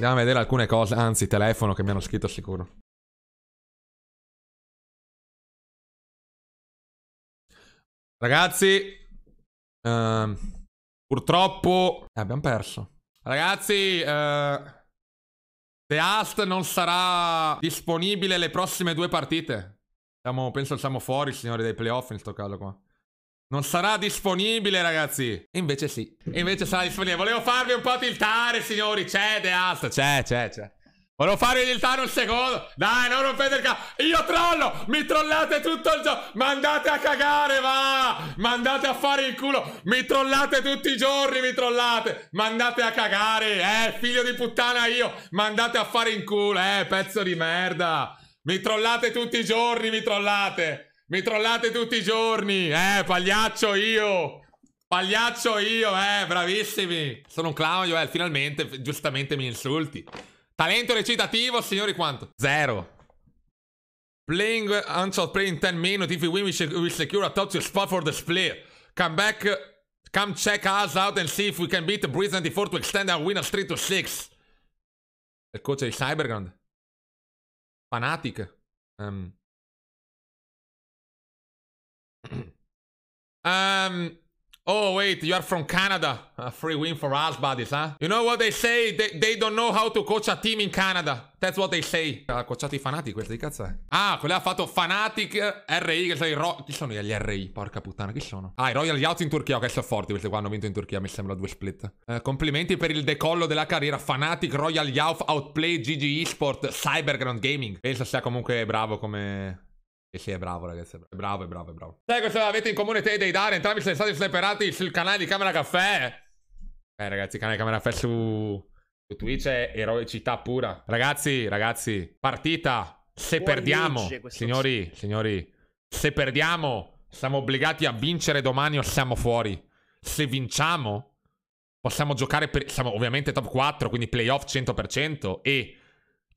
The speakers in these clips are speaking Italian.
Andiamo a vedere alcune cose, anzi telefono che mi hanno scritto sicuro. Ragazzi, ehm, purtroppo eh, abbiamo perso. Ragazzi, eh, The Ast non sarà disponibile le prossime due partite. Siamo, penso siamo fuori, signori, dai playoff in sto caso qua. Non sarà disponibile, ragazzi. invece sì. invece sarà disponibile. Volevo farvi un po' tiltare, signori. C'è The Ast. C'è, c'è, c'è. Volevo farvi tiltare un secondo. Dai, non rompete il cazzo. Io trollo. Mi trollate tutto il giorno. Mandate a cagare, va. Mandate a fare il culo. Mi trollate tutti i giorni. Mi trollate. Mandate a cagare. Eh, figlio di puttana io. Mandate a fare in culo. Eh, pezzo di merda. Mi trollate tutti i giorni. Mi trollate. Mi trollate tutti i giorni, eh, pagliaccio io! Pagliaccio io, eh, bravissimi! Sono un clown, eh, finalmente, giustamente mi insulti. Talento recitativo, signori, quanto? Zero. Playing until play in 10 minutes, if we win we, secure a top spot for the split. Come back, come check us out and see if we can beat the Breeze 94 to extend our winner streak to 6. Il coach di Cyberground. Fanatic. Um, Um, oh, wait, you are from Canada. A free win for us, buddies, huh? You know what they say? They, they don't know how to coach a team in Canada. That's what they say. Ha coacciato i fanati questa di cazzo è? Ah, quello ha fatto Fanatic RI, che sono i Ro... Chi sono gli RI? Porca puttana, chi sono? Ah, i Royal Youth in Turchia. Ok, oh, sono forti questi qua, hanno vinto in Turchia, mi sembra due split. Eh, complimenti per il decollo della carriera. Fanatic, Royal Youth, Outplay, GG Esport, Cyberground Gaming. Penso sia comunque bravo come e sì, è bravo, ragazzi. È bravo, è bravo, è bravo. Sai cosa avete in comune te e dei Dare? Entrambi siete stati sniperati sul canale di Camera Caffè. Eh, ragazzi, canale di Camera Caffè su... su Twitch è eroicità pura. Ragazzi, ragazzi, partita. Se Buon perdiamo, signori, sito. signori, se perdiamo, siamo obbligati a vincere domani o siamo fuori. Se vinciamo, possiamo giocare per... Siamo ovviamente top 4, quindi playoff 100% e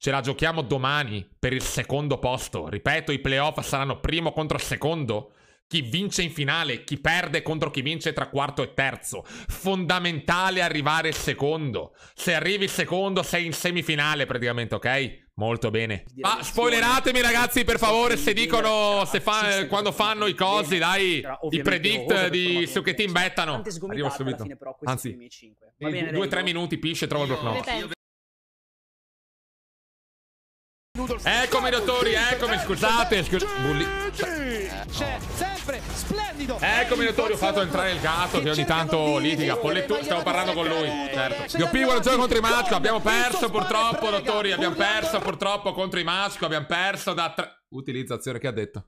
Ce la giochiamo domani per il secondo posto. Ripeto, i playoff saranno primo contro secondo. Chi vince in finale, chi perde contro chi vince tra quarto e terzo. Fondamentale arrivare secondo. Se arrivi secondo sei in semifinale praticamente, ok? Molto bene. Ma ah, spoileratemi ragazzi per favore se dicono, se fa, quando fanno i cosi, dai, i predict di, su che team bettano. Arrivo subito. Anzi, 2 eh, tre minuti, pisce, trovo il block Eccomi dottori, eccomi, scusate, scusate. Bulli... C'è sempre splendido. Eccomi dottori, ho fatto entrare il gatto che ogni tanto litiga. Polletto, stavo parlando con lui, certo. Io pivo la zona contro i Masco, abbiamo perso purtroppo dottori, abbiamo perso purtroppo contro i Masco, abbiamo perso da tre Utilizzazione che ha detto.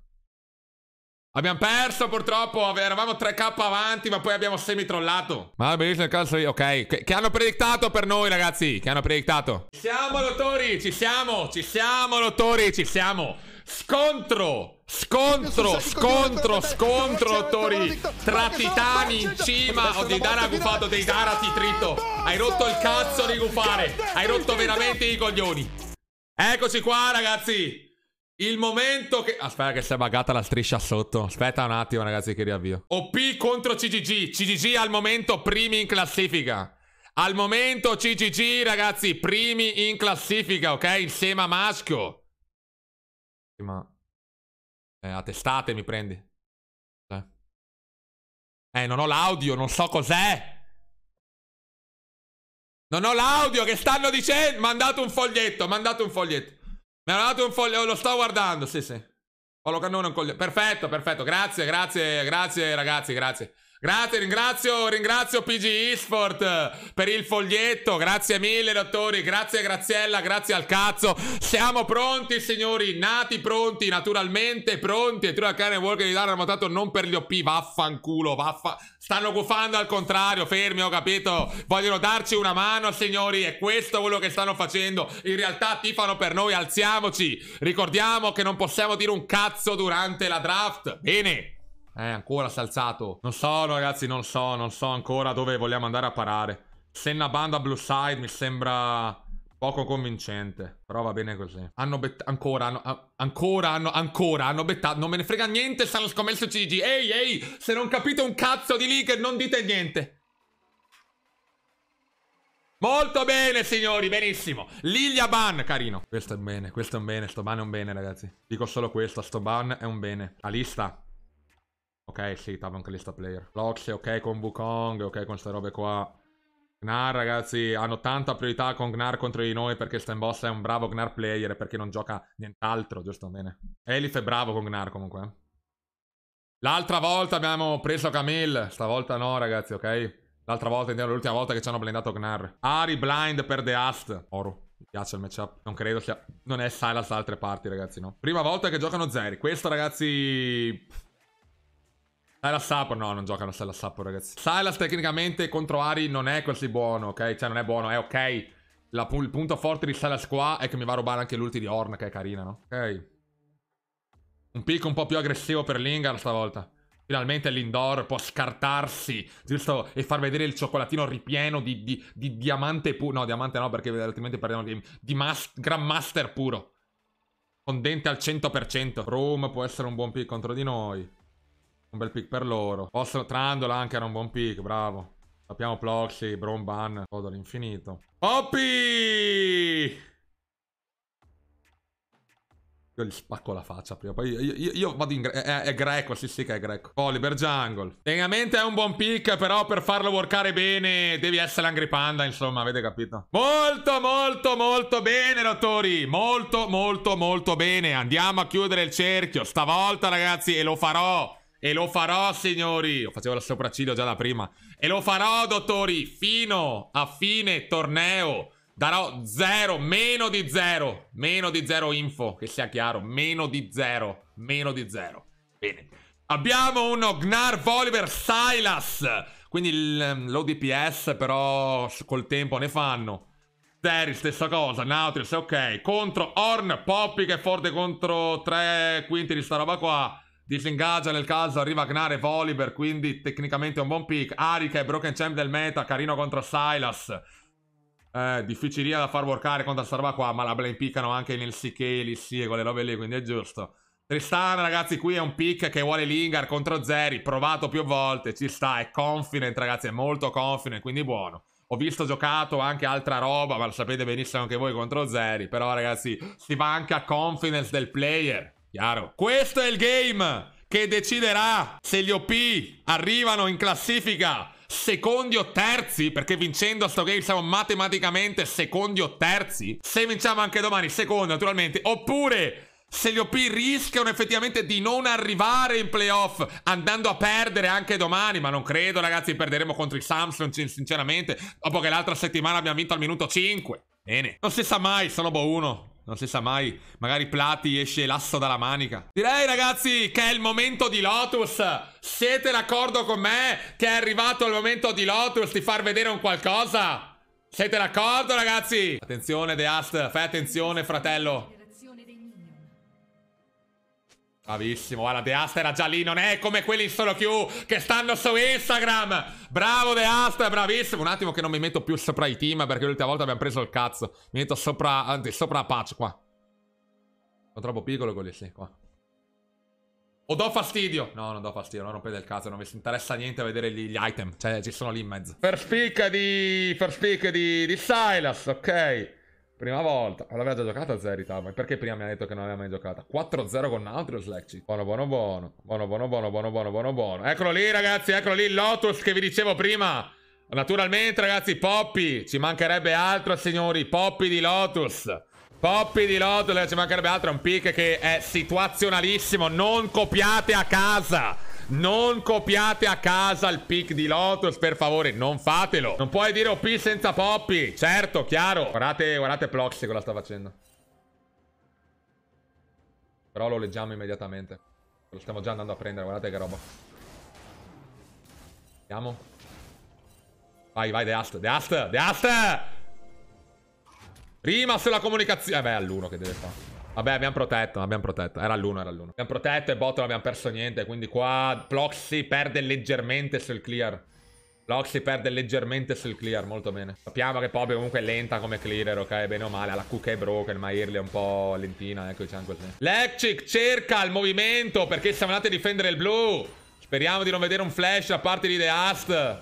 Abbiamo perso purtroppo, eravamo 3k avanti ma poi abbiamo semi-trollato. Ma benissimo il calcio ok. Che, che, hanno predictato per noi ragazzi, che hanno predictato. Ci siamo Lottori, ci siamo, ci siamo Lottori, ci siamo. Scontro, scontro, scontro, scontro Lottori. Tra titani in cima, o Deidara Dara gufato, Deidara ti trito. Hai rotto il cazzo di gufare, hai rotto veramente i coglioni. Eccoci qua ragazzi. Il momento che... Aspetta che si è buggata la striscia sotto. Aspetta un attimo ragazzi che riavvio. OP contro CGG. CGG al momento primi in classifica. Al momento CGG ragazzi primi in classifica, ok? Insieme a Maschio. Ma... Eh, a testate mi prendi. Eh, eh non ho l'audio, non so cos'è. Non ho l'audio, che stanno dicendo? Mandate un foglietto, mandate un foglietto. Mi hanno dato un foglio, lo sto guardando, sì, sì. Paolo Cannone un coglione. Perfetto, perfetto. Grazie, grazie, grazie ragazzi, grazie. Grazie, ringrazio, ringrazio PG Esport per il foglietto. Grazie mille, dottori. Grazie Graziella, grazie al cazzo. Siamo pronti, signori. Nati pronti, naturalmente pronti. E tu la cane worker di Darren votato non per gli OP. Vaffanculo, vaffa. Stanno gufando al contrario, fermi, ho capito. Vogliono darci una mano, signori. E questo è quello che stanno facendo. In realtà tifano per noi, alziamoci. Ricordiamo che non possiamo dire un cazzo durante la draft. Bene. Eh, ancora si è alzato. Non so, ragazzi, non so, non so ancora dove vogliamo andare a parare. Senna Banda Blue Side mi sembra poco convincente. Però va bene così. Hanno bettato. Ancora, hanno. Ancora, hanno. Ancora, hanno bettato. Non me ne frega niente. stanno scommesso CG. Ehi, ehi. Se non capite un cazzo di leaker, non dite niente. Molto bene, signori, benissimo. Lilia Ban, carino. Questo è un bene, questo è un bene. Sto ban è un bene, ragazzi. Dico solo questo. Sto ban è un bene. La lista. Ok, sì, tava anche lista player. Lox ok con Wukong, ok con queste robe qua. Gnar, ragazzi, hanno tanta priorità con Gnar contro di noi perché Stenboss è un bravo Gnar player e perché non gioca nient'altro, giusto? Bene. Elif è bravo con Gnar comunque. Eh. L'altra volta abbiamo preso Camille, stavolta no, ragazzi, ok? L'altra volta, intendiamo l'ultima volta che ci hanno blindato Gnar. Ari blind per The Ast. Oro. Mi piace il matchup. Non credo sia... Non è Silas da altre parti, ragazzi, no? Prima volta che giocano Zeri. Questo, ragazzi... Silas Sapo, no, non giocano Silas Sapo, ragazzi. Silas tecnicamente contro Ari non è così buono, ok? Cioè, non è buono, è ok. La, il punto forte di Silas qua è che mi va a rubare anche l'ulti di Horn, che è carina, no? Ok. Un pick un po' più aggressivo per Lingard stavolta. Finalmente l'indoor può scartarsi, giusto? E far vedere il cioccolatino ripieno di, di, di diamante puro. No, diamante no, perché altrimenti perdiamo il game. Di Grandmaster puro. Con dente al 100%. Room può essere un buon pick contro di noi. Un bel pick per loro. Posso... Trandola anche era un buon pick, bravo. Sappiamo Ploxy, Bromban, Ban, vado all'infinito. Poppy! Io gli spacco la faccia prima. Poi io, io, io vado in gre è, è, greco, sì sì che è greco. Oliver Jungle. Tecnicamente è un buon pick, però per farlo workare bene devi essere Angry Panda, insomma, avete capito? Molto, molto, molto bene, dottori. Molto, molto, molto bene. Andiamo a chiudere il cerchio. Stavolta, ragazzi, e lo farò. E lo farò, signori. Lo facevo la sopracciglio già da prima. E lo farò, dottori, fino a fine torneo. Darò zero, meno di zero. Meno di zero info, che sia chiaro. Meno di zero. Meno di zero. Bene. Abbiamo uno Gnar Voliver Silas. Quindi ehm, l'ODPS però col tempo ne fanno. Terry stessa cosa, Nautilus ok. Contro Horn, Poppy che è forte contro tre quinti di sta roba qua. Disengaggia nel caso, arriva Gnare Voliber, quindi tecnicamente è un buon pick. Arica è broken champ del meta, carino contro Silas. Eh, difficilina da far workare contro sta roba qua, ma la blame piccano anche nel CK, l'ISI e quelle robe lì, quindi è giusto. Tristana, ragazzi, qui è un pick che vuole Lingar contro Zeri, provato più volte, ci sta, è confident, ragazzi, è molto confident, quindi buono. Ho visto giocato anche altra roba, ma lo sapete benissimo anche voi contro Zeri, però ragazzi, si manca confidence del player. Chiaro? Questo è il game che deciderà se gli OP arrivano in classifica secondi o terzi, perché vincendo sto game siamo matematicamente secondi o terzi. Se vinciamo anche domani, secondo naturalmente, oppure se gli OP rischiano effettivamente di non arrivare in playoff andando a perdere anche domani, ma non credo ragazzi, perderemo contro i Samsung sinceramente, dopo che l'altra settimana abbiamo vinto al minuto 5. Bene, non si sa mai, sono Bo 1. Non si sa mai. Magari Plati esce l'asso dalla manica. Direi, ragazzi, che è il momento di Lotus. Siete d'accordo con me che è arrivato il momento di Lotus di far vedere un qualcosa? Siete d'accordo, ragazzi? Attenzione, The Ast. Fai attenzione, fratello. Bravissimo, guarda, The Asta era già lì, non è come quelli in solo Q che stanno su Instagram. Bravo The Asta, bravissimo. Un attimo che non mi metto più sopra i team perché l'ultima volta abbiamo preso il cazzo. Mi metto sopra, anzi, sopra la patch qua. Sono troppo piccolo quelli, sì, qua. O do fastidio? No, non do fastidio, non rompete il cazzo, non mi interessa niente vedere gli, gli, item. Cioè, ci sono lì in mezzo. First pick di... First pick di, di Silas, ok. Prima volta. Ma L'aveva già giocata Zerita, ma perché prima mi ha detto che non l'aveva mai giocata? 4-0 con Nautilus Lexi. Buono, buono, buono. Buono, buono, buono, buono, buono, buono, buono. Eccolo lì, ragazzi, eccolo lì, Lotus che vi dicevo prima. Naturalmente, ragazzi, Poppy. Ci mancherebbe altro, signori. Poppy di Lotus. Poppy di Lotus, ci mancherebbe altro. È un pick che è situazionalissimo. Non copiate a casa. Non copiate a casa il pick di Lotus, per favore, non fatelo. Non puoi dire OP senza Poppy. Certo, chiaro. Guardate, guardate Ploxy cosa sta facendo. Però lo leggiamo immediatamente. Lo stiamo già andando a prendere, guardate che roba. Andiamo. Vai, vai, The Ast, The Ast, The Ast! Prima sulla comunicazione... Eh beh, all'uno che deve fare. Vabbè, abbiamo protetto, abbiamo protetto. Era l'1, era l'1. Abbiamo protetto e botto non abbiamo perso niente, quindi qua Ploxy perde leggermente sul clear. Ploxy perde leggermente sul clear, molto bene. Sappiamo che Poppy comunque è lenta come clearer, ok? Bene o male, alla cucca è broken, ma Early è un po' lentina, ecco c'è anche il tempo. cerca il movimento, perché siamo andati a difendere il blu. Speriamo di non vedere un flash da parte di The Ast.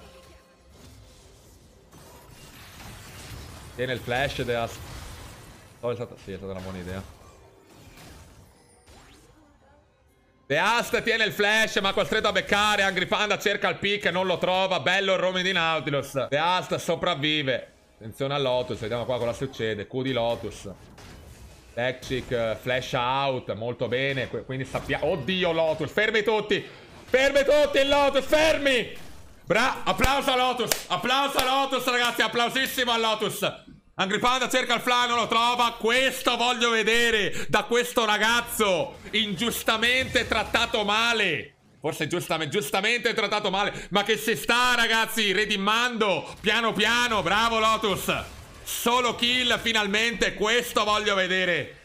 Tiene il flash The Ast. Oh, è stata... Sì, è stata una buona idea. De Ast tiene il flash ma costretto a beccare. Angry Panda cerca il pick e non lo trova. Bello il roaming di Nautilus. De Ast sopravvive. Attenzione a Lotus, vediamo qua cosa succede. Q di Lotus. Electric eh, flash out, molto bene. Quindi sappiamo... Oddio Lotus, fermi tutti! Fermi tutti il Lotus, fermi! Bra... Applauso a Lotus! Applauso a Lotus ragazzi, applausissimo a Lotus! Angripanda cerca il non lo trova. Questo voglio vedere da questo ragazzo ingiustamente trattato male. Forse giustamente, giustamente trattato male. Ma che si sta, ragazzi, redimando. Piano piano, bravo Lotus. Solo kill, finalmente. Questo voglio vedere.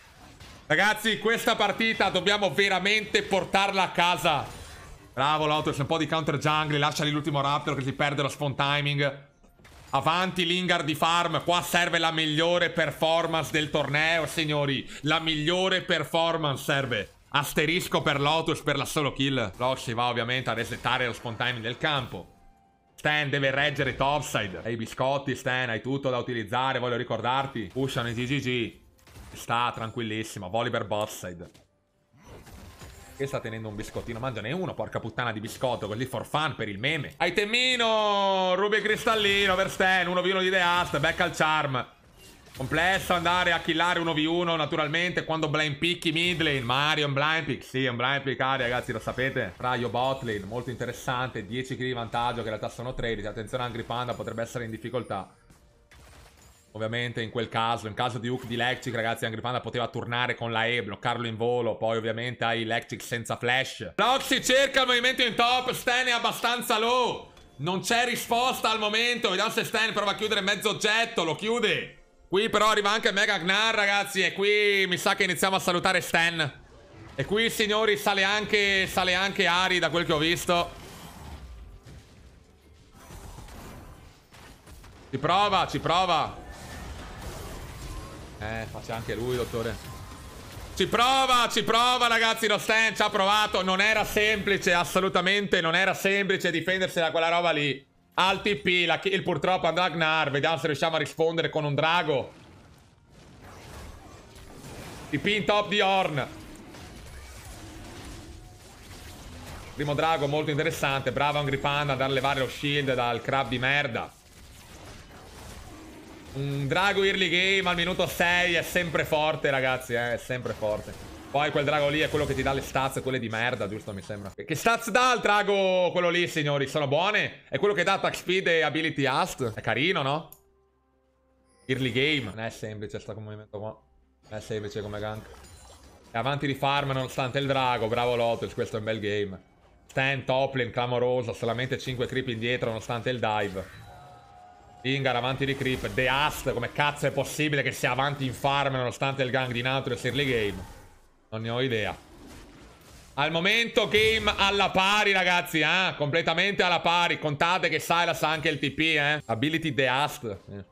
Ragazzi, questa partita dobbiamo veramente portarla a casa. Bravo Lotus, un po' di counter jungle. Lasciali l'ultimo Raptor che si perde lo spawn timing. Avanti Lingard di farm, qua serve la migliore performance del torneo, signori. La migliore performance serve. Asterisco per Lotus per la solo kill. Roxy va ovviamente a resettare lo spawn time del campo. Stan deve reggere topside. Hai i biscotti, Stan, hai tutto da utilizzare, voglio ricordarti. Pushano i GGG. Sta tranquillissima, Volibear botside. Che sta tenendo un biscottino? Mangiane uno, porca puttana di biscotto, così for fun per il meme. Hai temmino, Ruby Cristallino, Versten, 1v1 di The Ast, becca il charm. Complesso andare a killare 1v1 naturalmente quando blind picchi mid lane. Mario un blind pick, sì, un blind pick, ah, ragazzi, lo sapete. Raio bot lane, molto interessante, 10 kill di vantaggio che in realtà sono 13. Attenzione Angry Panda potrebbe essere in difficoltà. Ovviamente in quel caso, in caso di hook di Lectic, ragazzi, Angry Angrifanda poteva tornare con la E, bloccarlo in volo. Poi ovviamente hai Lectic senza flash. Roxy cerca il movimento in top, Stan è abbastanza low. Non c'è risposta al momento. Vediamo se Stan prova a chiudere mezzo oggetto, lo chiude. Qui però arriva anche Mega Gnar, ragazzi, e qui mi sa che iniziamo a salutare Stan. E qui, signori, sale anche, sale anche Ari, da quel che ho visto. Ci prova, ci prova. Eh, faccia anche lui, dottore. Ci prova, ci prova ragazzi, Rostan ci ha provato, non era semplice, assolutamente non era semplice difendersi da quella roba lì. Al TP, la kill purtroppo a Gnar. vediamo se riusciamo a rispondere con un drago. TP in top di Horn. Primo drago molto interessante, bravo Angry Panda a dar levare lo shield dal crab di merda. Un drago early game al minuto 6 è sempre forte, ragazzi, eh, è sempre forte. Poi quel drago lì è quello che ti dà le stazze, quelle di merda, giusto, mi sembra. Che stazze dà il drago quello lì, signori? Sono buone? È quello che dà attack speed e ability hast? È carino, no? Early game. Non è semplice sta movimento qua. Non è semplice come gank. È avanti di farm nonostante il drago. Bravo Lotus, questo è un bel game. Stan, Toplin, clamoroso. Solamente 5 creep indietro nonostante il dive. Ingar avanti di creep. The Ast, come cazzo è possibile che sia avanti in farm nonostante il gang di Nautro e early game? Non ne ho idea. Al momento game alla pari ragazzi, eh? Completamente alla pari. Contate che Silas ha anche il TP, eh? Ability The Ast. Eh.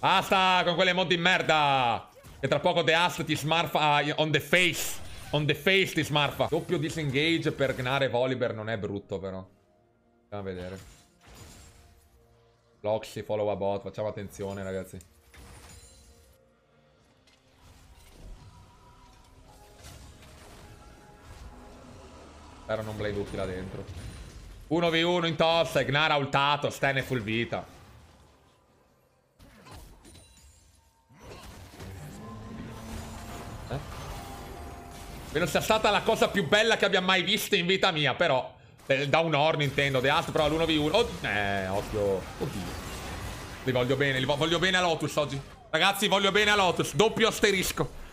Basta con quelle mod di merda. E tra poco The Ast ti smarfa eh, on the face. On the face ti smarfa. Doppio disengage per gnare Volibear non è brutto però. Andiamo a vedere. Loxy, follow a bot, facciamo attenzione ragazzi. Spero non blade ulti là dentro. 1v1 in tossa, Gnara ultato, Stan è full vita. Eh? Credo sia stata la cosa più bella che abbia mai visto in vita mia, però eh, da un horn intendo, The Alt prova l'1v1. Oh, eh, occhio. Oddio. Li voglio bene, li voglio bene a Lotus oggi. Ragazzi, voglio bene a Lotus. Doppio asterisco.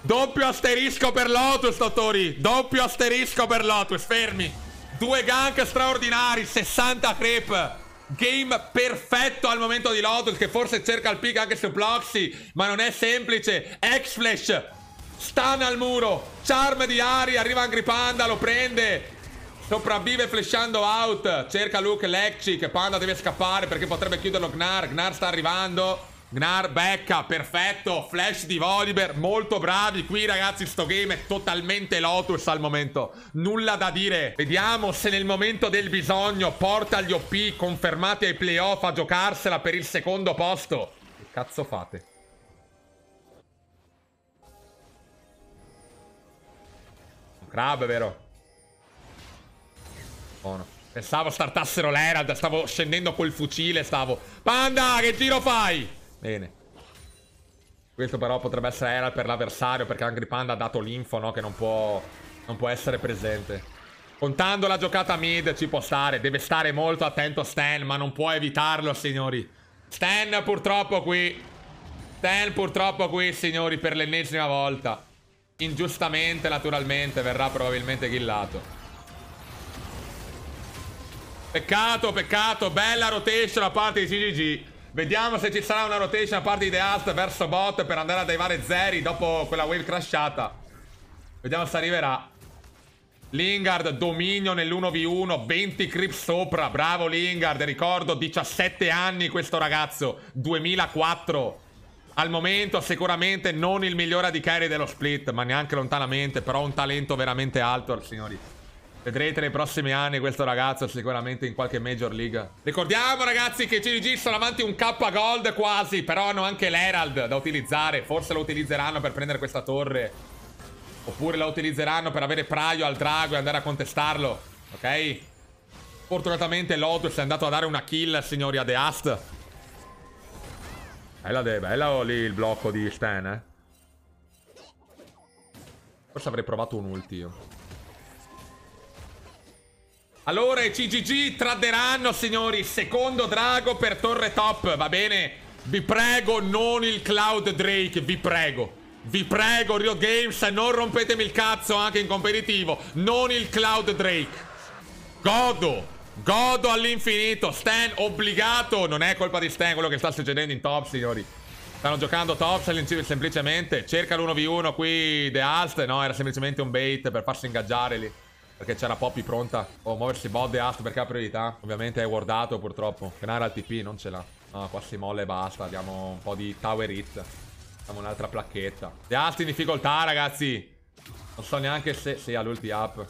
Doppio asterisco per Lotus, dottori. Doppio asterisco per Lotus. Fermi. Due gank straordinari, 60 creep. Game perfetto al momento di Lotus, che forse cerca il pick anche su Bloxy ma non è semplice. X-Flash. Stun al muro. Charm di Ari, arriva Angry Panda, lo prende. Sopravvive flashando out. Cerca Luke Leccic. Panda deve scappare perché potrebbe chiuderlo Gnar. Gnar sta arrivando. Gnar becca, perfetto, flash di Volibear, molto bravi qui ragazzi, sto game è totalmente Lotus al momento, nulla da dire vediamo se nel momento del bisogno porta gli OP confermati ai playoff a giocarsela per il secondo posto che cazzo fate? Crab vero? Buono. Pensavo startassero l'Herald, stavo scendendo col fucile, stavo... Panda, che giro fai? Bene. Questo però potrebbe essere Herald per l'avversario, perché Angry Panda ha dato l'info, no? Che non può... non può essere presente. Contando la giocata mid ci può stare, deve stare molto attento Stan, ma non può evitarlo, signori. Stan purtroppo qui. Stan purtroppo qui, signori, per l'ennesima volta. Ingiustamente, naturalmente, verrà probabilmente killato. Peccato, peccato, bella rotation da parte di CGG. Vediamo se ci sarà una rotation da parte di The Ast verso bot per andare a divare Zeri dopo quella wave crashata. Vediamo se arriverà. Lingard, dominio nell'1v1, 20 creep sopra, bravo Lingard, ricordo 17 anni questo ragazzo, 2004. Al momento sicuramente non il migliore di carry dello split, ma neanche lontanamente, però un talento veramente alto signori. Vedrete nei prossimi anni questo ragazzo sicuramente in qualche Major League. Ricordiamo ragazzi che i CDG sono avanti un K Gold quasi, però hanno anche l'Herald da utilizzare. Forse lo utilizzeranno per prendere questa torre. Oppure la utilizzeranno per avere Praio al drago e andare a contestarlo. Ok? Fortunatamente Lotus è andato a dare una kill, signori, a The Ast. Bella, de, bello lì il blocco di Stan, eh. Forse avrei provato un ulti io. Allora i CGG traderanno, signori, secondo drago per torre top, va bene? Vi prego, non il Cloud Drake, vi prego. Vi prego, Rio Games, non rompetemi il cazzo anche in competitivo. Non il Cloud Drake. Godo. Godo all'infinito. Stan obbligato. Non è colpa di Stan quello che sta succedendo in top, signori. Stanno giocando top semplicemente. Cerca l'1v1 qui The Alst. No, era semplicemente un bait per farsi ingaggiare lì. Perché c'era Poppy pronta. Oh, muoversi bot e Ast perché ha priorità. Ovviamente è wardato purtroppo. Canara al TP, non ce l'ha. No, qua si molla e basta. Abbiamo un po' di tower hit. Abbiamo un'altra placchetta. The Ast in difficoltà, ragazzi. Non so neanche se... sia l'ulti up.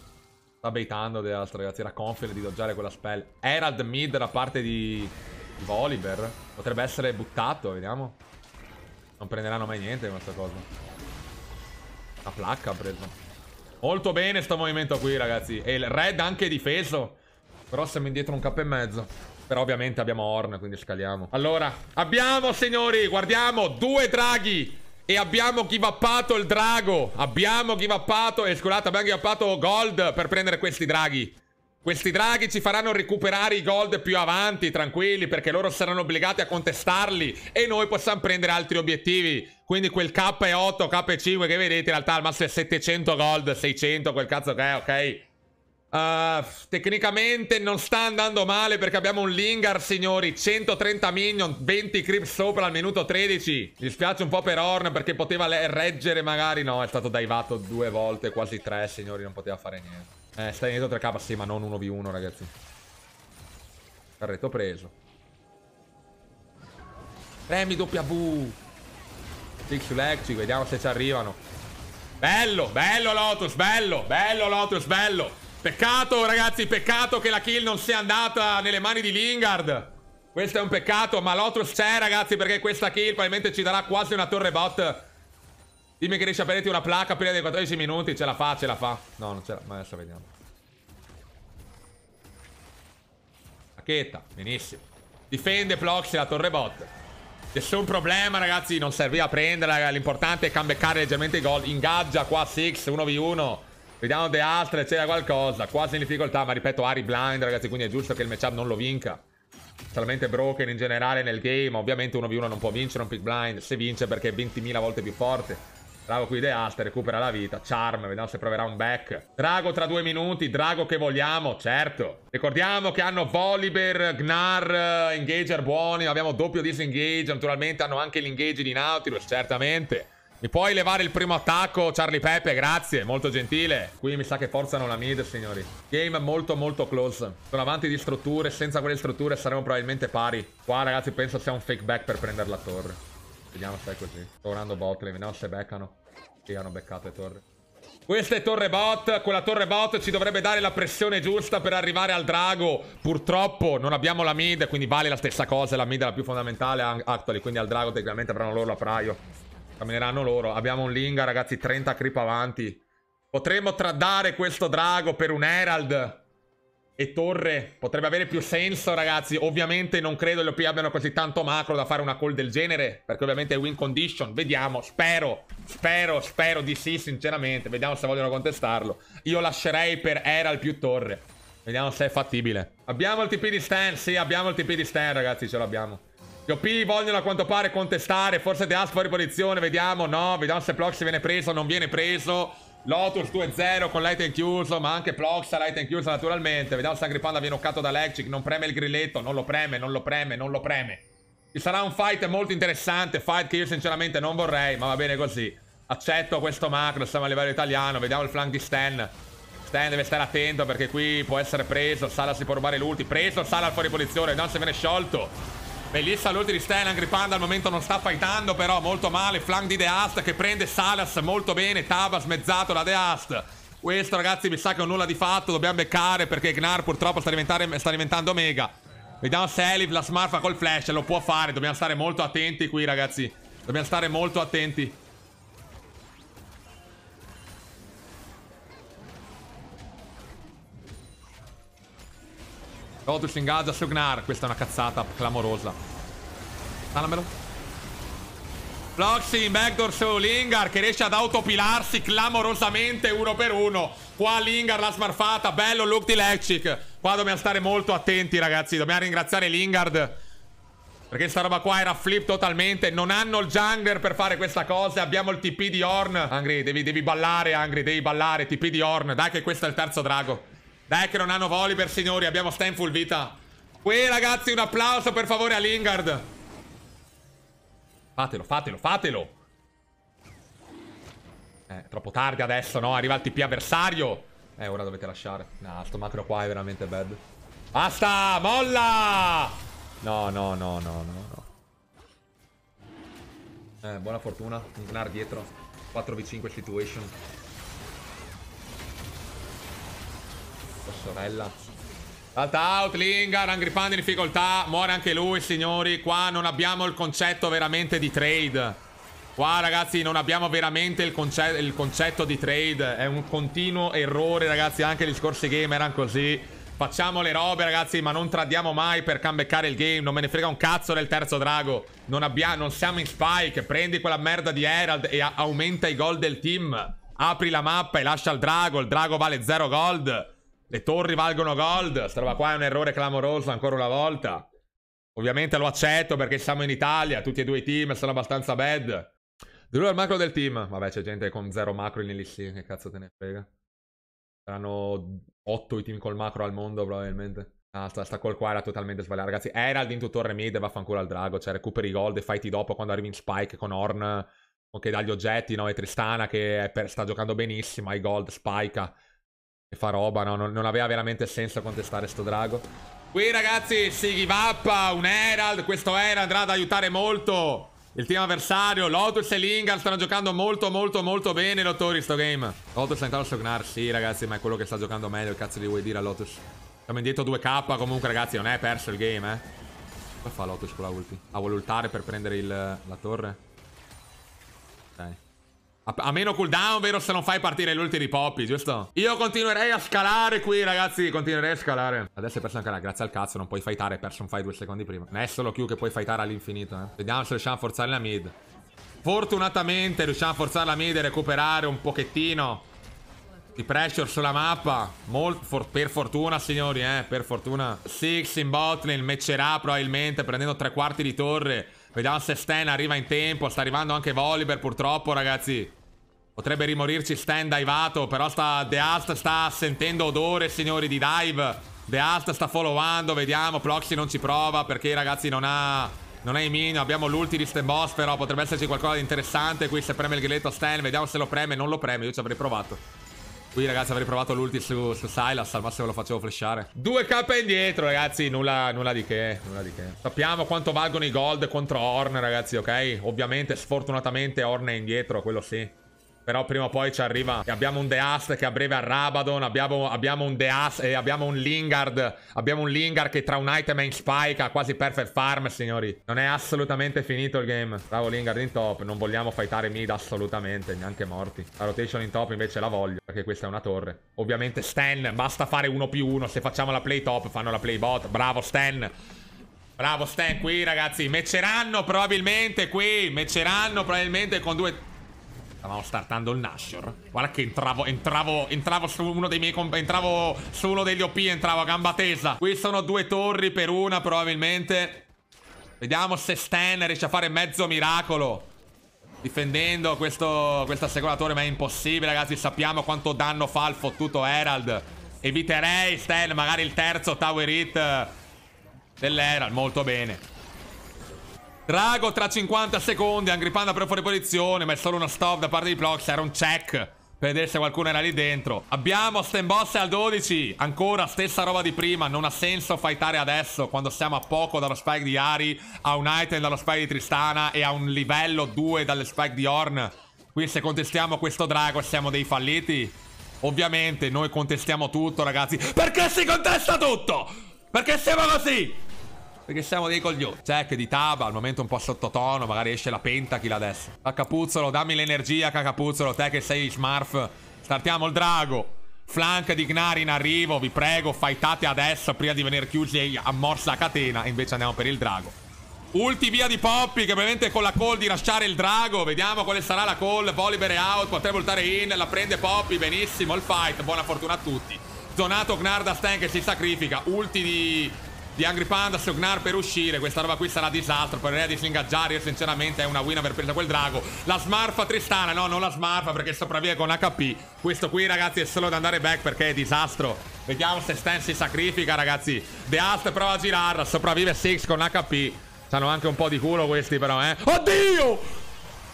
Sta baitando The Ast, ragazzi. Era confident di doggiare quella spell. Herald mid da parte di... di Volibear. Potrebbe essere buttato, vediamo. Non prenderanno mai niente questa cosa. La placca ha preso. Molto bene sto movimento qui, ragazzi. E il red anche difeso. Però siamo indietro un capo e mezzo. Però ovviamente abbiamo Horn, quindi scaliamo. Allora, abbiamo, signori, guardiamo, due draghi. E abbiamo givappato il drago. Abbiamo givappato, e scusate, abbiamo givappato gold per prendere questi draghi. Questi draghi ci faranno recuperare i gold più avanti, tranquilli, perché loro saranno obbligati a contestarli e noi possiamo prendere altri obiettivi. Quindi quel K8, K5 che vedete in realtà al massimo è 700 gold, 600, quel cazzo che è, ok? Uh, tecnicamente non sta andando male perché abbiamo un Lingar, signori. 130 minion, 20 creep sopra al minuto 13. Mi dispiace un po' per Horn perché poteva reggere magari. No, è stato daivato due volte, quasi tre, signori. Non poteva fare niente. Eh, stai dentro 3k, sì, ma non 1v1, ragazzi. Carretto preso. Premi W. Six Lexi, vediamo se ci arrivano. Bello, bello Lotus, bello, bello Lotus, bello. Peccato, ragazzi, peccato che la kill non sia andata nelle mani di Lingard. Questo è un peccato, ma Lotus c'è, ragazzi, perché questa kill probabilmente ci darà quasi una torre bot Dimmi che riesci a prenderti una placca prima dei 14 minuti. Ce la fa, ce la fa. No, non ce la... Ma adesso vediamo. Racchetta, benissimo. Difende Plox la torre bot. Nessun problema, ragazzi. Non serviva a prenderla. L'importante è cambeccare leggermente i gol. Ingaggia qua Six, 1v1. Vediamo le altre, c'era qualcosa. Quasi in difficoltà, ma ripeto, Ari blind, ragazzi. Quindi è giusto che il matchup non lo vinca. Solamente Broken in generale nel game. Ovviamente 1v1 non può vincere un pick blind. Se vince perché è 20.000 volte più forte. Drago qui De recupera la vita. Charm, vediamo se proverà un back. Drago tra due minuti. Drago che vogliamo, certo. Ricordiamo che hanno Volibear, Gnar, eh, Engager buoni. Abbiamo doppio disengage. Naturalmente hanno anche l'engage di Nautilus, certamente. Mi puoi levare il primo attacco, Charlie Pepe? Grazie, molto gentile. Qui mi sa che forzano la mid, signori. Game molto, molto close. Sono avanti di strutture. Senza quelle strutture saremo probabilmente pari. Qua, ragazzi, penso sia un fake back per prendere la torre. Vediamo se è così. Tornando bot, le vediamo se beccano. Sì, hanno beccato le torri. Questa è torre bot, quella torre bot ci dovrebbe dare la pressione giusta per arrivare al drago. Purtroppo non abbiamo la mid, quindi vale la stessa cosa, la mid è la più fondamentale actually, quindi al drago tecnicamente avranno loro la praio. Cammineranno loro. Abbiamo un Linga, ragazzi, 30 creep avanti. Potremmo tradare questo drago per un Herald e Torre potrebbe avere più senso, ragazzi. Ovviamente non credo gli OP abbiano così tanto macro da fare una call del genere, perché ovviamente è win condition. Vediamo, spero, spero, spero di sì, sinceramente. Vediamo se vogliono contestarlo. Io lascerei per Eral più Torre. Vediamo se è fattibile. Abbiamo il TP di Stan, sì, abbiamo il TP di Stan, ragazzi, ce l'abbiamo. Gli OP vogliono a quanto pare contestare, forse The Asp fuori posizione, vediamo, no, vediamo se Plox viene preso, non viene preso. Lotus 2-0 con Light and chiuso, ma anche Ploxa Light and chiuso naturalmente. Vediamo se Angry Panda viene noccato da Lexic, non preme il grilletto, non lo preme, non lo preme, non lo preme. Ci sarà un fight molto interessante, fight che io sinceramente non vorrei, ma va bene così. Accetto questo macro, siamo a livello italiano, vediamo il flank di Stan. Stan deve stare attento perché qui può essere preso, Sala si può rubare l'ulti, preso Sala fuori posizione, vediamo se viene sciolto. Bellissima l'ulti di Stan, Angry Panda al momento non sta fightando però molto male, flank di The Ast che prende Salas molto bene, Tava smezzato da The Ast. Questo ragazzi mi sa che è un nulla di fatto, dobbiamo beccare perché Gnar purtroppo sta, sta diventando mega. Vediamo se Elif la smarfa col flash, lo può fare, dobbiamo stare molto attenti qui ragazzi. Dobbiamo stare molto attenti. Lotus ingaggia Gnar. Questa è una cazzata clamorosa. Salamelo. Bloxy, backdoor su Lingar che riesce ad autopilarsi clamorosamente uno per uno. Qua Lingar la smarfata. Bello look di Leccic. Qua dobbiamo stare molto attenti, ragazzi. Dobbiamo ringraziare Lingard. Perché sta roba qua era flip totalmente Non hanno il jungler per fare questa cosa Abbiamo il TP di Horn Angry, devi, devi ballare, Angry, devi ballare TP di Horn Dai che questo è il terzo drago dai che non hanno voli Volibear, signori. Abbiamo stand full vita. Qui, ragazzi, un applauso per favore a Lingard. Fatelo, fatelo, fatelo. Eh, troppo tardi adesso, no? Arriva il TP avversario. Eh, ora dovete lasciare. No, sto macro qua è veramente bad. Basta, molla! No, no, no, no, no, no. Eh, buona fortuna. Un Gnar dietro. 4v5 situation. tua sorella. Ah, Tata out, Lingard, Angry Panda in difficoltà. Muore anche lui, signori. Qua non abbiamo il concetto veramente di trade. Qua ragazzi non abbiamo veramente il, conce il concetto di trade. È un continuo errore ragazzi. Anche gli scorsi game erano così. Facciamo le robe ragazzi ma non tradiamo mai per comebackare il game Non me ne frega un cazzo del terzo drago Non, abbiamo, non siamo in spike Prendi quella merda di Herald e aumenta i gol del team Apri la mappa e lascia il drago Il drago vale 0 gold le torri valgono gold. Questa roba qua è un errore clamoroso ancora una volta. Ovviamente lo accetto perché siamo in Italia. Tutti e due i team sono abbastanza bad. Drew è il macro del team. Vabbè, c'è gente con zero macro in LC. Che cazzo te ne frega? Saranno otto i team col macro al mondo, probabilmente. Ah, sta, col qua era totalmente sbagliato. ragazzi. Herald in tutore mid e vaffanculo al drago. Cioè, recuperi i gold e fighti dopo quando arrivi in spike con Horn. Ok, dagli oggetti, no? E Tristana che per, sta giocando benissimo. Hai gold, spike. E fa roba, no? Non, non aveva veramente senso contestare sto drago. Qui ragazzi si give up un Herald, questo Herald andrà ad aiutare molto il team avversario. Lotus e Lingard stanno giocando molto molto molto bene Lottori sto game. Lotus è ancora Sognar, sì ragazzi, ma è quello che sta giocando meglio, il cazzo di vuoi dire a Lotus. Siamo indietro 2k comunque ragazzi, non è perso il game eh. Cosa fa Lotus con la ulti? Ah, vuole ultare per prendere il, la torre? Dai. A, meno cooldown, vero? Se non fai partire gli ultimi poppi, giusto? Io continuerei a scalare qui, ragazzi. Continuerei a scalare. Adesso hai perso anche la grazie al cazzo. Non puoi fightare. Hai perso un fight due secondi prima. Non è solo Q che puoi fightare all'infinito, eh. Vediamo se riusciamo a forzare la mid. Fortunatamente riusciamo a forzare la mid e recuperare un pochettino di pressure sulla mappa. Mol for per fortuna, signori, eh. Per fortuna. Six in botlane. Matcherà probabilmente prendendo tre quarti di torre. Vediamo se Sten arriva in tempo. Sta arrivando anche Volibear, purtroppo, ragazzi. Potrebbe rimorirci stand divato, però sta, The Alt sta sentendo odore, signori, di dive. The Alt sta followando, vediamo. Proxy non ci prova perché, ragazzi, non ha... Non ha i minion, abbiamo l'ulti di Stan boss, però potrebbe esserci qualcosa di interessante. Qui se preme il grilletto a stand, vediamo se lo preme. Non lo preme, io ci avrei provato. Qui, ragazzi, avrei provato l'ulti su, su Silas, al massimo lo facevo flashare. 2k indietro, ragazzi, nulla, nulla, di che, nulla di che. Sappiamo quanto valgono i gold contro Horn, ragazzi, ok? Ovviamente, sfortunatamente, Horn è indietro, quello sì. Però prima o poi ci arriva. E abbiamo un De che a breve a Rabadon. Abbiamo, abbiamo un De e eh, abbiamo un Lingard. Abbiamo un Lingard che tra un item e in spike ha quasi perfect farm, signori. Non è assolutamente finito il game. Bravo Lingard in top. Non vogliamo fightare mid assolutamente, neanche morti. La rotation in top invece la voglio, perché questa è una torre. Ovviamente Stan, basta fare uno più uno. Se facciamo la play top, fanno la play bot. Bravo Stan. Bravo Stan qui ragazzi, mecceranno probabilmente qui, mecceranno probabilmente con due Stavamo startando il Nashor. Guarda che entravo, entravo, entravo su uno dei miei entravo su uno degli OP, entravo a gamba tesa. Qui sono due torri per una probabilmente. Vediamo se Stan riesce a fare mezzo miracolo. Difendendo questo, questo seconda ma è impossibile ragazzi, sappiamo quanto danno fa il fottuto Herald. Eviterei Stan, magari il terzo Tower Hit dell'Herald, molto bene. Drago tra 50 secondi, Angry Panda per fuori posizione, ma è solo una stop da parte di Plox, era un check per vedere se qualcuno era lì dentro. Abbiamo Stemboss al 12, ancora stessa roba di prima, non ha senso fightare adesso quando siamo a poco dallo spike di Ari, a un item dallo spike di Tristana e a un livello 2 dalle spike di Horn. Qui se contestiamo questo Drago siamo dei falliti. Ovviamente noi contestiamo tutto ragazzi, perché si contesta tutto? Perché siamo così? Perché siamo dei coglioni. Zack di Taba, al momento un po' sottotono, magari esce la pentakill adesso. Cacapuzzolo, dammi l'energia, Cacapuzzolo, te che sei Smurf. Startiamo il drago. Flank di Gnari in arrivo, vi prego, fightate adesso prima di venire chiusi e a la a catena. Invece andiamo per il drago. Ulti via di Poppy che ovviamente con la call di lasciare il drago Vediamo quale sarà la call Volibear out Potrebbe voltare in La prende Poppy Benissimo il fight Buona fortuna a tutti Zonato Gnarda Stan che si sacrifica Ulti di di Angry Panda Sognar per uscire Questa roba qui sarà disastro Proverei a disingaggiare Io sinceramente è una win aver preso quel drago La smarfa Tristana No, non la smarfa perché sopravvive con HP Questo qui ragazzi è solo da andare back perché è disastro Vediamo se Stan si sacrifica ragazzi The Ast prova a girarla Sopravvive Six con HP C'hanno anche un po' di culo questi però eh Oddio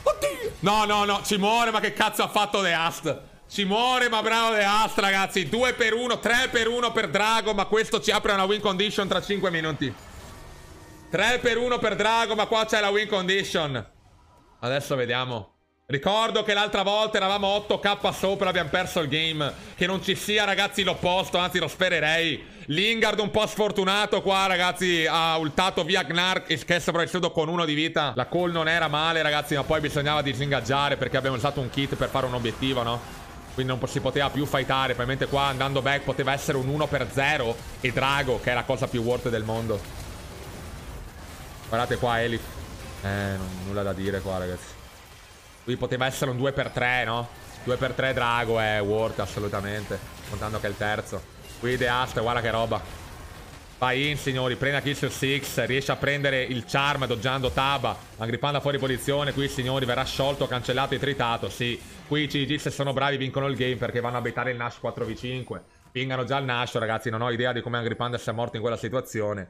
Oddio No, no, no Ci muore ma che cazzo ha fatto The Ast ci muore, ma bravo De Haas, ragazzi. 2 per 1, 3 per 1 per Drago, ma questo ci apre una win condition tra 5 minuti. 3 per 1 per Drago, ma qua c'è la win condition. Adesso vediamo. Ricordo che l'altra volta eravamo 8k sopra, abbiamo perso il game. Che non ci sia, ragazzi, l'opposto, anzi lo spererei. Lingard un po' sfortunato qua, ragazzi, ha ultato via Gnark e che è sopravvissuto con uno di vita. La call non era male, ragazzi, ma poi bisognava disingaggiare perché abbiamo usato un kit per fare un obiettivo, no? Quindi non si poteva più fightare Probabilmente qua andando back poteva essere un 1 x 0 E Drago che è la cosa più worth del mondo Guardate qua Elif Eh non, nulla da dire qua ragazzi Qui poteva essere un 2 x 3 no? 2 x 3 Drago è worth assolutamente Contando che è il terzo Qui The Ast guarda che roba Va in signori, prende a kill su Six, riesce a prendere il charm doggiando Taba, Angry Panda fuori posizione, qui signori verrà sciolto, cancellato e tritato, sì. Qui i CG se sono bravi vincono il game perché vanno a bettare il Nash 4v5. Pingano già il Nash ragazzi, non ho idea di come Angry Panda sia morto in quella situazione.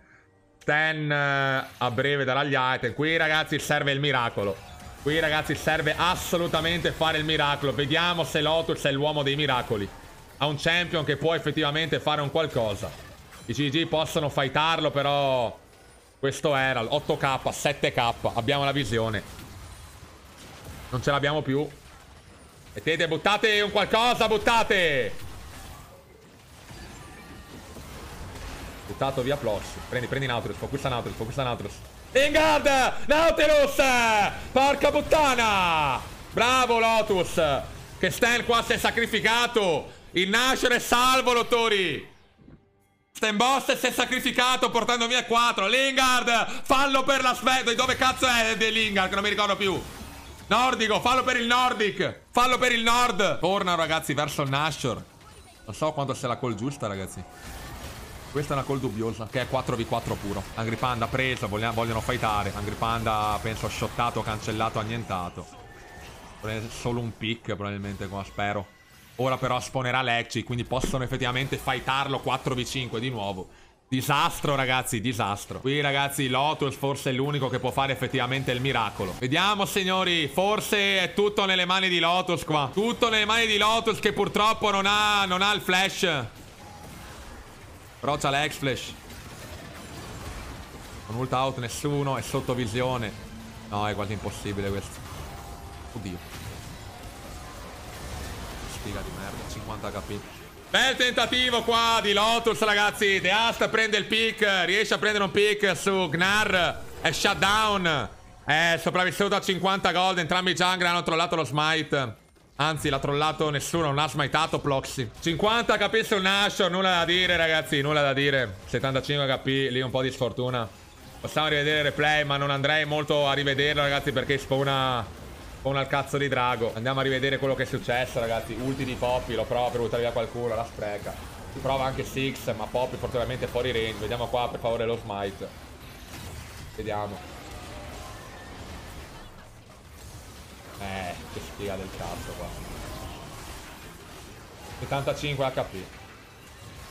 Ten eh, a breve darà gli item, qui ragazzi serve il miracolo. Qui ragazzi serve assolutamente fare il miracolo, vediamo se Lotus è l'uomo dei miracoli. Ha un champion che può effettivamente fare un qualcosa. I GG possono fightarlo, però... Questo era 8k, 7k. Abbiamo la visione. Non ce l'abbiamo più. Mettete, buttate un qualcosa, buttate! Buttato via Plosh. Prendi, prendi Nautilus, focussa Nautilus, focussa Nautilus. In Ingard! Nautilus! Porca puttana! Bravo Lotus! Che Stan qua si è sacrificato! Il nascere salvo, Lottori! Stenboss si è sacrificato portando via 4 Lingard, fallo per la Svezia Dove cazzo è De Lingard? Che non mi ricordo più Nordico, fallo per il Nordic Fallo per il Nord Tornano ragazzi verso il Nashor Non so quanto sia la call giusta ragazzi Questa è una call dubbiosa Che è 4v4 puro Angry Panda preso, vogliono, vogliono fightare Angry Panda penso shottato, cancellato, annientato Solo un pick probabilmente, come spero Ora però spawnerà Lecci, quindi possono effettivamente fightarlo 4v5 di nuovo. Disastro ragazzi, disastro Qui ragazzi Lotus forse è l'unico che può fare effettivamente il miracolo Vediamo signori, forse è tutto nelle mani di Lotus qua Tutto nelle mani di Lotus che purtroppo non ha, non ha il flash Però c'ha l'ex flash Non ult out nessuno, è sotto visione No è quasi impossibile questo Oddio figa di merda, 50 HP. Bel tentativo qua di Lotus, ragazzi. The Ast prende il pick, riesce a prendere un pick su Gnar. È shutdown. È sopravvissuto a 50 gold. Entrambi i jungler hanno trollato lo smite. Anzi, l'ha trollato nessuno, non ha smitato Ploxy. 50 HP su Nashor, nulla da dire, ragazzi, nulla da dire. 75 HP, lì un po' di sfortuna. Possiamo rivedere il replay, ma non andrei molto a rivederlo, ragazzi, perché spawna con al cazzo di drago. Andiamo a rivedere quello che è successo, ragazzi. Ulti di Poppy, lo provo per buttare via qualcuno, la spreca. Si prova anche Six, ma Poppy fortunatamente fuori range. Vediamo qua, per favore, lo smite. Vediamo. Eh, che sfiga del cazzo qua. 75 HP.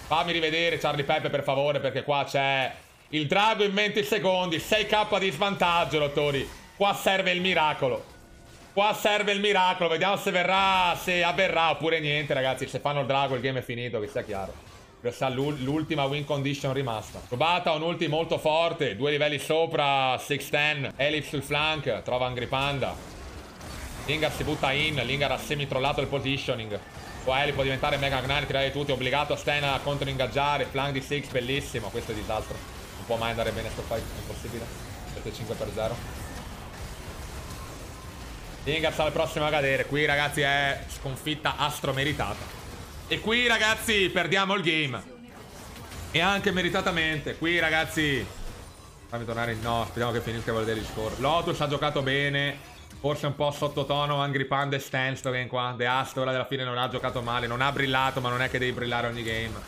Fammi rivedere Charlie Peppe, per favore, perché qua c'è il drago in 20 secondi. 6k di svantaggio, dottori. Qua serve il miracolo. Qua serve il miracolo, vediamo se verrà, se avverrà oppure niente ragazzi, se fanno il drago il game è finito, che sia chiaro. Questa l'ultima win condition rimasta. Rubata un ulti molto forte, due livelli sopra, 6-10, Elif sul flank, trova Angry Panda. Lingar si butta in, Lingar ha semi-trollato il positioning. Qua Elif può diventare mega gnare, tirare tutti, obbligato Sten a controingaggiare, flank di 6, bellissimo, questo è disastro. Non può mai andare bene sto fight, impossibile. 7-5 per 0. Ingaps al prossimo a cadere. Qui, ragazzi, è sconfitta astromeritata. E qui, ragazzi, perdiamo il game. E anche meritatamente. Qui, ragazzi... Fammi tornare... No, speriamo che finisca a vedere il score. Lotus ha giocato bene. Forse un po' sottotono Angry Panda e Stanstogen qua. The Astor alla fine non ha giocato male. Non ha brillato, ma non è che devi brillare ogni game.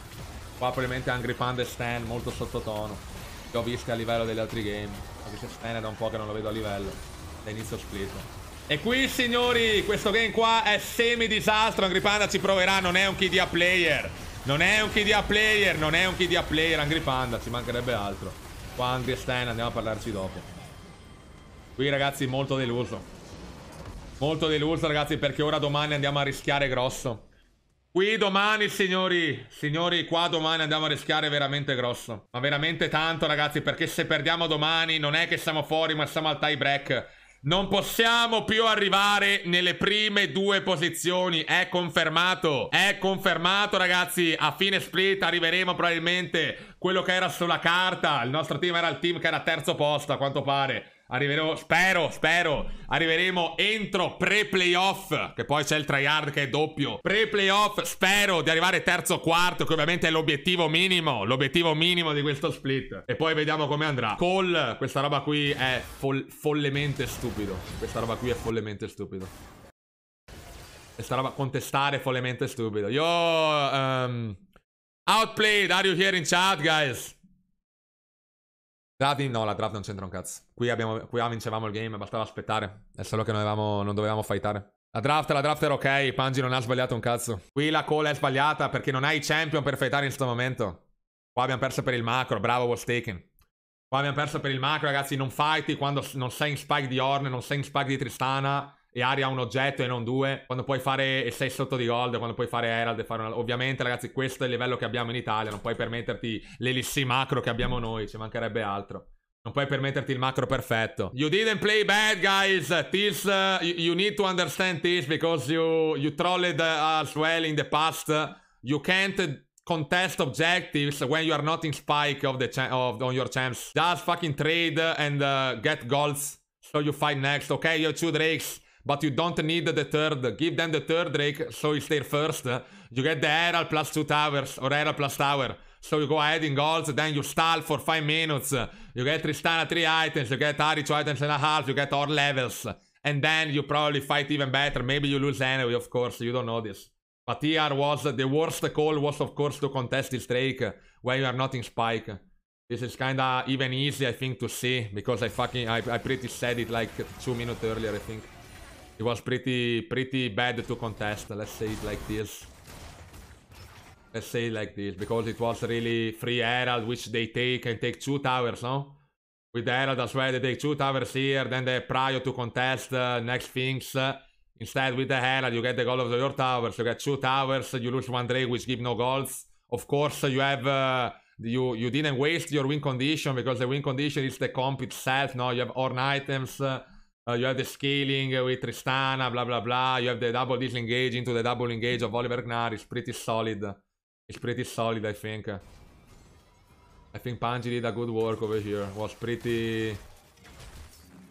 Qua probabilmente Angry Panda e Stan molto sottotono. Li ho visti a livello degli altri game. Anche se Stan è da un po' che non lo vedo a livello. Da inizio split. E qui signori, questo game qua è semi disastro, Angry Panda ci proverà, non è un KDA player. Non è un KDA player, non è un KDA player Angry Panda, ci mancherebbe altro. Qua Angry Stan andiamo a parlarci dopo. Qui ragazzi molto deluso. Molto deluso ragazzi perché ora domani andiamo a rischiare grosso. Qui domani signori, signori qua domani andiamo a rischiare veramente grosso. Ma veramente tanto ragazzi perché se perdiamo domani non è che siamo fuori ma siamo al tie break. Non possiamo più arrivare nelle prime due posizioni. È confermato. È confermato, ragazzi. A fine split arriveremo probabilmente quello che era sulla carta. Il nostro team era il team che era terzo posto, a quanto pare. Arriveremo, spero, spero, arriveremo entro pre-playoff, che poi c'è il tryhard che è doppio. Pre-playoff, spero di arrivare terzo quarto, che ovviamente è l'obiettivo minimo, l'obiettivo minimo di questo split. E poi vediamo come andrà. Call, questa roba qui è fol follemente stupido. Questa roba qui è follemente stupido. Questa roba, contestare è follemente stupido. Yo, um, ehm, outplayed, are you here in chat, guys? Draft, no, la draft non c'entra un cazzo. Qui, abbiamo, qui ah, vincevamo il game, bastava aspettare. È solo che non, avevamo, non dovevamo fightare. La draft, la draft era ok, Pangi non ha sbagliato un cazzo. Qui la call è sbagliata perché non hai champion per fightare in questo momento. Qua abbiamo perso per il macro, bravo was taken. Qua abbiamo perso per il macro, ragazzi, non fighti quando non sei in spike di Orne, non sei in spike di Tristana e aria un oggetto e non due, quando puoi fare e sei sotto di gold, quando puoi fare Herald e fare una... Ovviamente ragazzi questo è il livello che abbiamo in Italia, non puoi permetterti l'elissi macro che abbiamo noi, ci mancherebbe altro. Non puoi permetterti il macro perfetto. You didn't play bad, guys. This, uh, you, you, need to understand this because you, you trolled as well in the past. You can't contest objectives when you are not in spike of the of, on your champs. Just fucking trade and uh, get golds so you fight next. Okay, you two drakes. But you don't need the third. Give them the third Drake, so it's their first. You get the Herald plus two towers, or Herald plus tower. So you go ahead in goals, then you stall for five minutes. You get Tristana three items, you get Ari two items and a half, you get all levels. And then you probably fight even better. Maybe you lose anyway, of course, you don't know this. But here was the worst call was of course to contest this Drake when you are not in spike. This is kinda even easy I think to see because I fucking I, I pretty said it like two minutes earlier I think. It was pretty pretty bad to contest, let's say it like this. Let's say it like this, because it was really free Herald, which they take and take two towers, no? With the Herald as well, they take two towers here, then they prior to contest uh, next things. Uh, instead, with the Herald, you get the gold of your towers, you get two towers, you lose one drake, which give no golds. Of course, you have... Uh, you you didn't waste your win condition because the win condition is the comp itself. Now you have orn items, uh, uh, you have the scaling uh, with Tristana, blah, blah, blah. You have the double disengage into the double engage of Oliver Gnar. It's pretty solid. It's pretty solid, I think. I think Panji did a good work over here. Was pretty...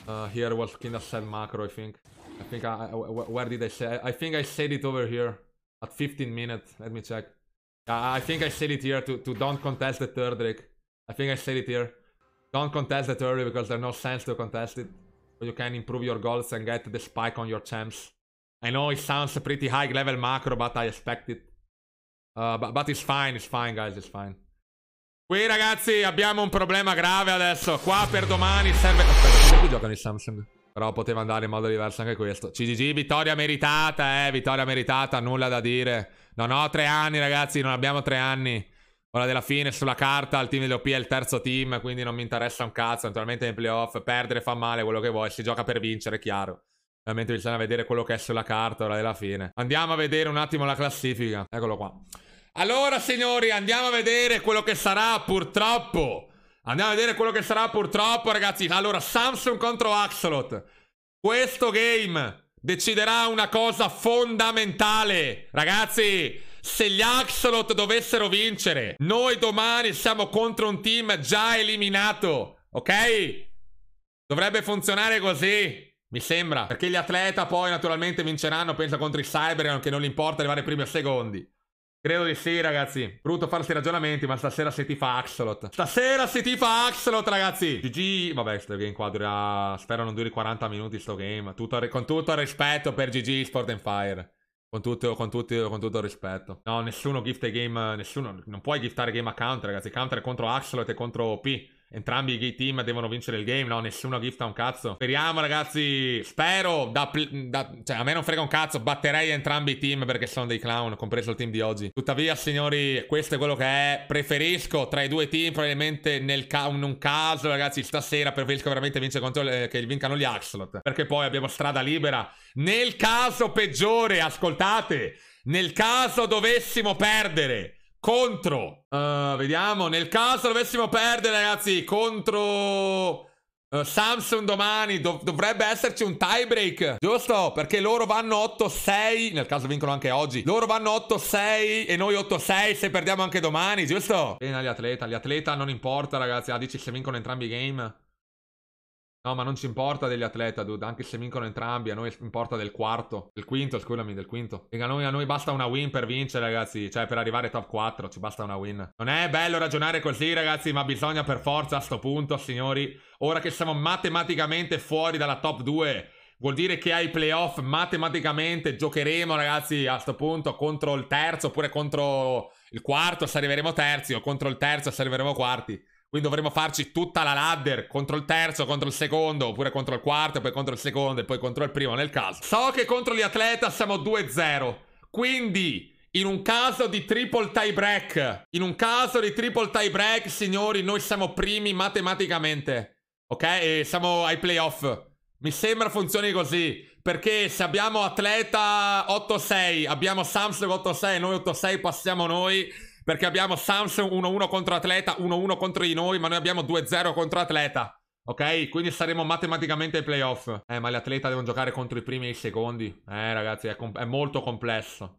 Uh, here was kind of set macro, I think. I think I, I... Where did I say... I think I said it over here. At 15 minutes. Let me check. I think I said it here to, to don't contest the third Drake. I think I said it here. Don't contest the third because there's no sense to contest it. you can improve your goals and get the spike on your champs. I know it sounds pretty high level macro, but I expect it. Uh, but, but it's fine, it's fine, guys, it's fine. Qui ragazzi abbiamo un problema grave adesso. Qua per domani serve. Aspetta, come qui giocano i Samsung? Però poteva andare in modo diverso anche questo. CGG, vittoria meritata, eh, vittoria meritata, nulla da dire. Non ho tre anni, ragazzi, non abbiamo tre anni. Ora della fine sulla carta il team di OP è il terzo team, quindi non mi interessa un cazzo. Naturalmente nei playoff perdere fa male quello che vuoi, si gioca per vincere, chiaro. Ovviamente bisogna vedere quello che è sulla carta ora della fine. Andiamo a vedere un attimo la classifica. Eccolo qua. Allora signori, andiamo a vedere quello che sarà purtroppo. Andiamo a vedere quello che sarà purtroppo ragazzi. Allora, Samsung contro Axolot. Questo game deciderà una cosa fondamentale. Ragazzi, se gli Axolot dovessero vincere, noi domani siamo contro un team già eliminato, ok? Dovrebbe funzionare così. Mi sembra. Perché gli atleta poi naturalmente vinceranno, pensa contro i cyber, che non gli importa arrivare primi o secondi. Credo di sì, ragazzi. Brutto farsi ragionamenti, ma stasera si tifa Axolot. Stasera si tifa Axolot, ragazzi. GG. Vabbè, sto game qua dura... Spero non duri 40 minuti sto game. Tutto... Con tutto il rispetto per GG Sport and Fire. Con tutto, con, tutto, con tutto, il respetti. No, nessuno gift game. Nessuno. Non puoi giftare game a counter, ragazzi. Counter è contro Axolot e contro P. Entrambi i team devono vincere il game, no? Nessuno gifta un cazzo. Speriamo, ragazzi. Spero. Da, da, cioè, a me non frega un cazzo. Batterei entrambi i team perché sono dei clown, compreso il team di oggi. Tuttavia, signori, questo è quello che è. Preferisco tra i due team, probabilmente nel ca un caso, ragazzi, stasera preferisco veramente vincere contro le, che vincano gli Axolot. Perché poi abbiamo strada libera. Nel caso peggiore, ascoltate. Nel caso dovessimo perdere contro... Uh, vediamo, nel caso dovessimo perdere, ragazzi, contro... Uh, Samsung domani dov dovrebbe esserci un tiebreak, giusto? Perché loro vanno 8-6, nel caso vincono anche oggi. Loro vanno 8-6 e noi 8-6 se perdiamo anche domani, giusto? Pena agli atleta, gli atleta non importa ragazzi, ah dici se vincono entrambi i game. No, ma non ci importa degli atleta, dude. Anche se vincono entrambi, a noi importa del quarto. Del quinto, scusami, del quinto. E a noi, a noi basta una win per vincere, ragazzi. Cioè, per arrivare top 4, ci basta una win. Non è bello ragionare così, ragazzi, ma bisogna per forza a sto punto, signori. Ora che siamo matematicamente fuori dalla top 2, vuol dire che ai playoff matematicamente giocheremo, ragazzi, a sto punto contro il terzo, oppure contro il quarto se arriveremo terzi, o contro il terzo se arriveremo quarti. Quindi dovremmo farci tutta la ladder contro il terzo, contro il secondo, oppure contro il quarto, poi contro il secondo e poi contro il primo nel caso. So che contro gli atleta siamo 2-0. Quindi in un caso di triple tie break, in un caso di triple tie break, signori, noi siamo primi matematicamente. Ok? E siamo ai playoff. Mi sembra funzioni così. Perché se abbiamo atleta 8-6, abbiamo Samsung 8-6, noi 8-6 passiamo noi. Perché abbiamo Samsung 1-1 contro Atleta, 1-1 contro di noi, ma noi abbiamo 2-0 contro Atleta. Ok? Quindi saremo matematicamente ai playoff. Eh, ma gli atleta devono giocare contro i primi e i secondi. Eh, ragazzi, è, è molto complesso.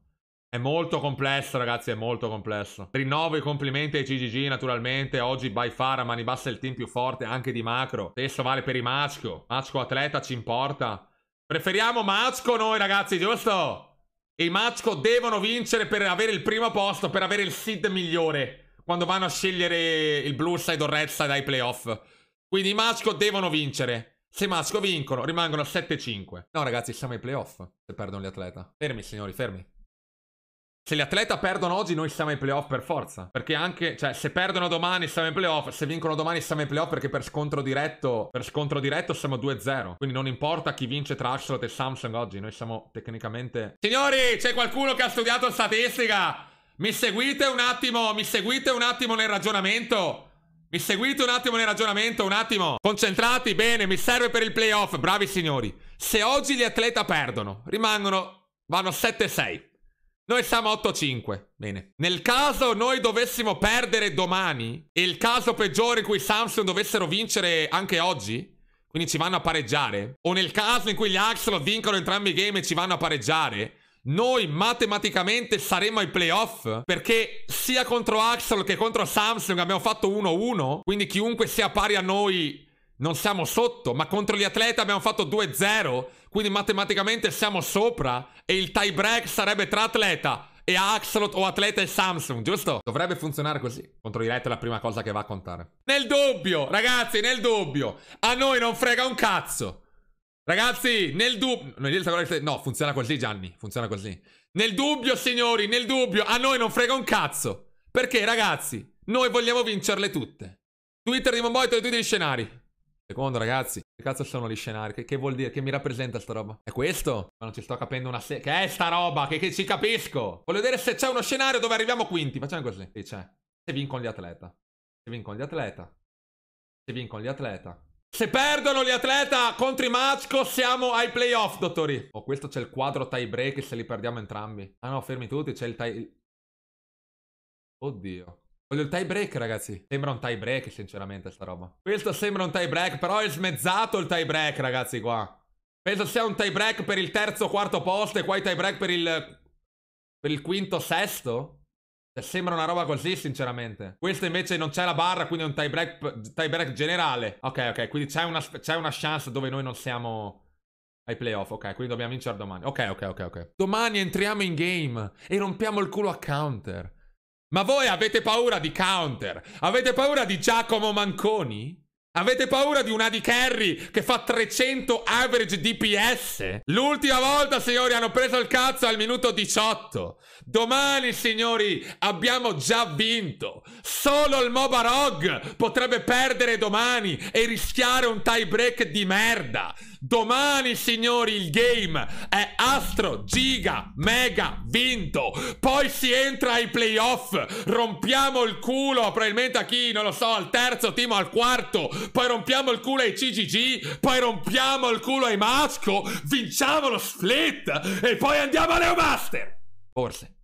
È molto complesso, ragazzi, è molto complesso. Rinnovo i complimenti ai GGG, naturalmente. Oggi by far a mani bassa il team più forte, anche di macro. Stesso vale per i Macho. Macho atleta ci importa. Preferiamo Macho noi, ragazzi, giusto? E i Machco devono vincere per avere il primo posto, per avere il seed migliore. Quando vanno a scegliere il blue side o red side ai playoff. Quindi i Machco devono vincere. Se i Machco vincono, rimangono 7-5. No, ragazzi, siamo ai playoff. Se perdono gli atleta. Fermi, signori, fermi se gli atleta perdono oggi, noi siamo ai playoff per forza. Perché anche, cioè, se perdono domani siamo ai playoff, se vincono domani siamo ai playoff perché per scontro diretto, per scontro diretto siamo 2-0. Quindi non importa chi vince tra Ashford e Samsung oggi, noi siamo tecnicamente... Signori, c'è qualcuno che ha studiato statistica? Mi seguite un attimo, mi seguite un attimo nel ragionamento? Mi seguite un attimo nel ragionamento, un attimo. Concentrati, bene, mi serve per il playoff, bravi signori. Se oggi gli atleta perdono, rimangono, vanno 7-6. Noi siamo 8-5. Bene. Nel caso noi dovessimo perdere domani, e il caso peggiore in cui Samsung dovessero vincere anche oggi, quindi ci vanno a pareggiare, o nel caso in cui gli Axel vincono entrambi i game e ci vanno a pareggiare, noi matematicamente saremo ai playoff perché sia contro Axel che contro Samsung abbiamo fatto 1-1, quindi chiunque sia pari a noi non siamo sotto, ma contro gli atleti abbiamo fatto 2-0, quindi matematicamente siamo sopra e il tie break sarebbe tra atleta e Axelot o atleta e Samsung, giusto? Dovrebbe funzionare così. Contro i Red è la prima cosa che va a contare. Nel dubbio, ragazzi, nel dubbio. A noi non frega un cazzo. Ragazzi, nel dubbio... No, funziona così, Gianni. Funziona così. Nel dubbio, signori, nel dubbio. A noi non frega un cazzo. Perché, ragazzi, noi vogliamo vincerle tutte. Twitter di Momboy, tutti gli scenari. Secondo ragazzi, che cazzo sono gli scenari? Che, che, vuol dire? Che mi rappresenta sta roba? È questo? Ma non ci sto capendo una se... Che è sta roba? Che, che ci capisco? Voglio vedere se c'è uno scenario dove arriviamo quinti. Facciamo così. Sì, c'è. Se vincono gli atleta. Se vincono gli atleta. Se vincono gli atleta. Se perdono gli atleta contro i Mazco siamo ai playoff, dottori. Oh, questo c'è il quadro tie break se li perdiamo entrambi. Ah no, fermi tutti, c'è il tie... Oddio. Voglio il tie break, ragazzi. Sembra un tie break, sinceramente, sta roba. Questo sembra un tie break, però è smezzato il tie break, ragazzi, qua. Penso sia un tie break per il terzo, quarto posto e qua il tie break per il... Per il quinto, sesto? Cioè, sembra una roba così, sinceramente. Questo invece non c'è la barra, quindi è un tie break, tie break generale. Ok, ok, quindi c'è una, una, chance dove noi non siamo ai playoff. Ok, quindi dobbiamo vincere domani. Ok, ok, ok, ok. Domani entriamo in game e rompiamo il culo a counter. Ma voi avete paura di Counter? Avete paura di Giacomo Manconi? Avete paura di una di Kerry che fa 300 average DPS? L'ultima volta, signori, hanno preso il cazzo al minuto 18. Domani, signori, abbiamo già vinto. Solo il Mobarog potrebbe perdere domani e rischiare un tie break di merda. Domani, signori, il game è astro, giga, mega, vinto. Poi si entra ai playoff. Rompiamo il culo, probabilmente a chi, non lo so, al terzo team, o al quarto. Poi rompiamo il culo ai CGG. Poi rompiamo il culo ai Masco. Vinciamo lo split. E poi andiamo a Leo Master. Forse.